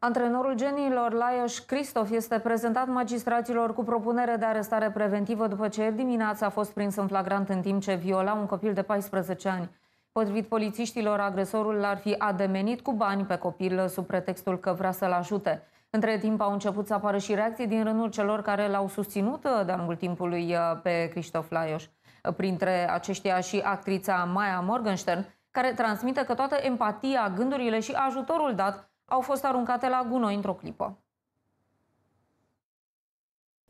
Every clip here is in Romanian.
Antrenorul genilor Laios Cristof este prezentat magistraților cu propunere de arestare preventivă după ce ieri dimineața a fost prins în flagrant în timp ce viola un copil de 14 ani. Potrivit polițiștilor, agresorul l-ar fi ademenit cu bani pe copil sub pretextul că vrea să-l ajute. Între timp au început să apară și reacții din rândul celor care l-au susținut de-a lungul timpului uh, pe Cristof Laios. Printre aceștia și actrița Maya Morgenstern, care transmite că toată empatia, gândurile și ajutorul dat au fost aruncate la gunoi într-o clipă.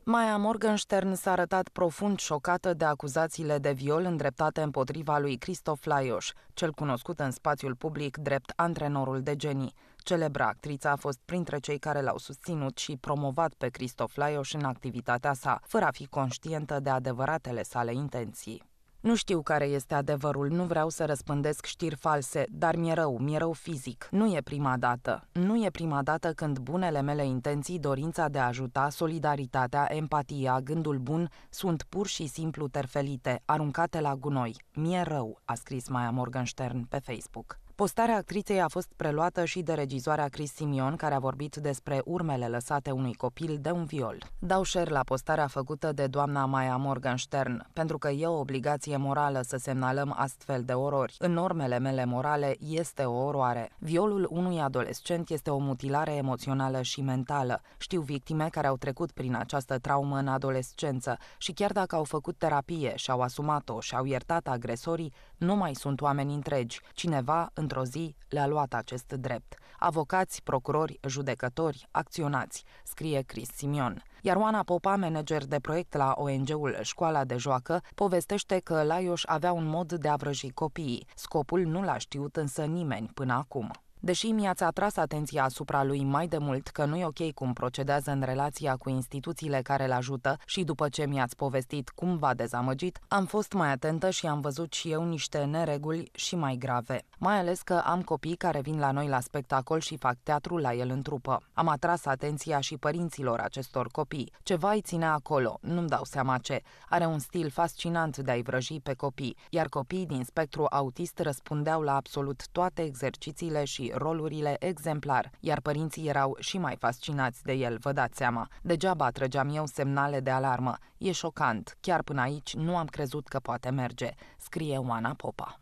Maia Morgenstern s-a arătat profund șocată de acuzațiile de viol îndreptate împotriva lui Cristof Laios, cel cunoscut în spațiul public drept antrenorul de genii. Celebra actrița a fost printre cei care l-au susținut și promovat pe Cristof Laios în activitatea sa, fără a fi conștientă de adevăratele sale intenții. Nu știu care este adevărul, nu vreau să răspândesc știri false, dar mi-e rău, mi-e rău fizic. Nu e prima dată. Nu e prima dată când bunele mele intenții, dorința de a ajuta, solidaritatea, empatia, gândul bun sunt pur și simplu terfelite, aruncate la gunoi. Mi-e rău, a scris Maia Morgenstern pe Facebook. Postarea actriței a fost preluată și de regizoarea Chris Simion, care a vorbit despre urmele lăsate unui copil de un viol. Dau share la postarea făcută de doamna Maya Morgenstern, pentru că e o obligație morală să semnalăm astfel de orori. În normele mele morale este o oroare. Violul unui adolescent este o mutilare emoțională și mentală. Știu victime care au trecut prin această traumă în adolescență și chiar dacă au făcut terapie, și-au asumat-o și-au iertat agresorii, nu mai sunt oameni întregi. Cineva, în într-o zi le-a luat acest drept. Avocați, procurori, judecători, acționați, scrie Cris Simion. Iar Oana Popa, manager de proiect la ONG-ul Școala de Joacă, povestește că Laioș avea un mod de a vrăji copiii. Scopul nu l-a știut însă nimeni până acum. Deși mi-ați atras atenția asupra lui mai de mult că nu e ok cum procedează în relația cu instituțiile care îl ajută și după ce mi-ați povestit cum v-a dezamăgit, am fost mai atentă și am văzut și eu niște nereguli și mai grave. Mai ales că am copii care vin la noi la spectacol și fac teatru la el în trupă. Am atras atenția și părinților acestor copii. Ceva îi ține acolo, nu-mi dau seama ce. Are un stil fascinant de a-i vrăji pe copii, iar copiii din spectru autist răspundeau la absolut toate exercițiile și rolurile exemplar, iar părinții erau și mai fascinați de el, vă dați seama. Degeaba trăgeam eu semnale de alarmă. E șocant, chiar până aici nu am crezut că poate merge, scrie Oana Popa.